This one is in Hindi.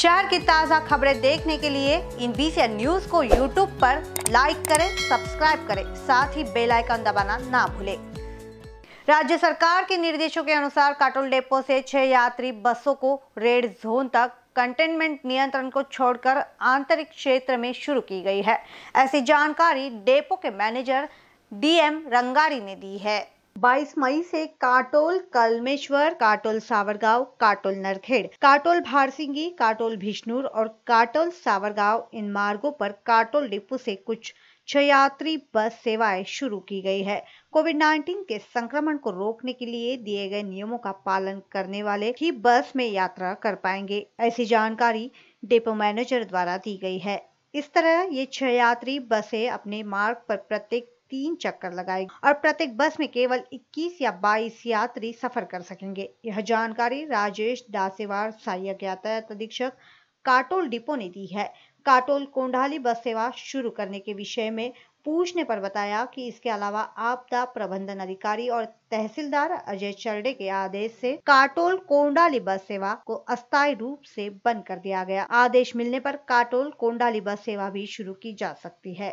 शहर की ताज़ा खबरें देखने के लिए इन बीसी न्यूज को यूट्यूब पर लाइक करें सब्सक्राइब करें साथ ही बेल आइकन दबाना ना भूलें राज्य सरकार के निर्देशों के अनुसार काटोल डेपो से छह यात्री बसों को रेड जोन तक कंटेनमेंट नियंत्रण को छोड़कर आंतरिक क्षेत्र में शुरू की गई है ऐसी जानकारी डेपो के मैनेजर डीएम रंगारी ने दी है 22 मई से काटोल कलमेश्वर काटोल सावरगांव काटोल नरखेड़ काटोल भारसिंगी काटोल भिष्णुर और काटोल सावरगांव इन मार्गों पर काटोल डिपो से कुछ छयात्री बस सेवाएं शुरू की गई है कोविड 19 के संक्रमण को रोकने के लिए दिए गए नियमों का पालन करने वाले ही बस में यात्रा कर पाएंगे ऐसी जानकारी डिपो मैनेजर द्वारा दी गई है इस तरह ये छह यात्री बसें अपने मार्ग पर प्रत्येक तीन चक्कर लगाएगी और प्रत्येक बस में केवल 21 या 22 यात्री सफर कर सकेंगे यह जानकारी राजेश दासेवार सहायक यातायात अधीक्षक काटोल डिपो ने दी है काटोल कोंडाली बस सेवा शुरू करने के विषय में पूछने पर बताया कि इसके अलावा आपदा प्रबंधन अधिकारी और तहसीलदार अजय चरडे के आदेश से काटोल कोंडाली बस सेवा को अस्थायी रूप से बंद कर दिया गया आदेश मिलने पर काटोल कोंडाली बस सेवा भी शुरू की जा सकती है